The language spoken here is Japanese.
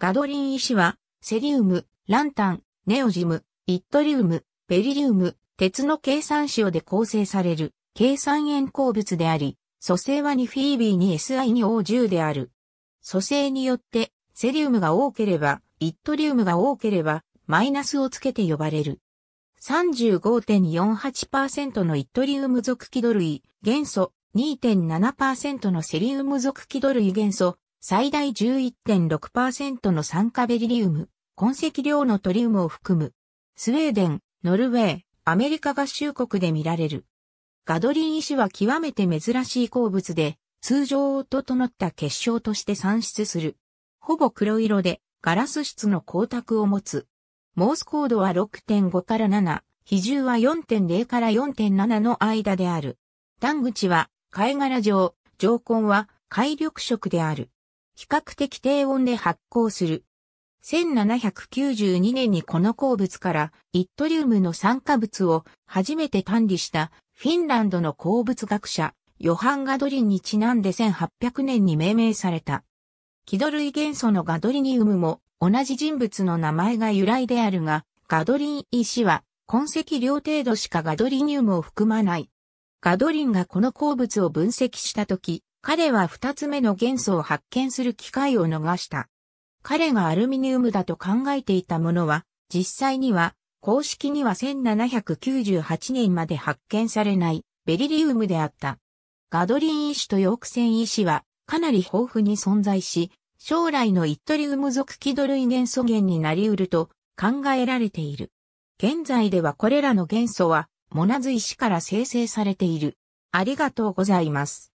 ガドリン石は、セリウム、ランタン、ネオジム、イットリウム、ベリリウム、鉄の計算塩で構成される、計算塩鉱物であり、蘇生はニフィービーに SI に O10 である。蘇生によって、セリウムが多ければ、イットリウムが多ければ、マイナスをつけて呼ばれる。35.48%のイットリウム属気土類、元素、2.7%のセリウム属気土類元素、最大11.6%の酸化ベリリウム、痕跡量のトリウムを含む、スウェーデン、ノルウェー、アメリカ合衆国で見られる。ガドリン石は極めて珍しい鉱物で、通常を整った結晶として産出する。ほぼ黒色で、ガラス質の光沢を持つ。モースコードは6.5から7、比重は4.0から4.7の間である。単口は貝殻状、上根は海緑色である。比較的低温で発酵する。1792年にこの鉱物からイットリウムの酸化物を初めて単理したフィンランドの鉱物学者ヨハン・ガドリンにちなんで1800年に命名された。気土類元素のガドリニウムも同じ人物の名前が由来であるが、ガドリン師は痕跡量程度しかガドリニウムを含まない。ガドリンがこの鉱物を分析したとき、彼は二つ目の元素を発見する機会を逃した。彼がアルミニウムだと考えていたものは、実際には、公式には1798年まで発見されないベリリウムであった。ガドリン石とヨークセン石はかなり豊富に存在し、将来のイットリウム属気土類元素源になり得ると考えられている。現在ではこれらの元素はモナズ石から生成されている。ありがとうございます。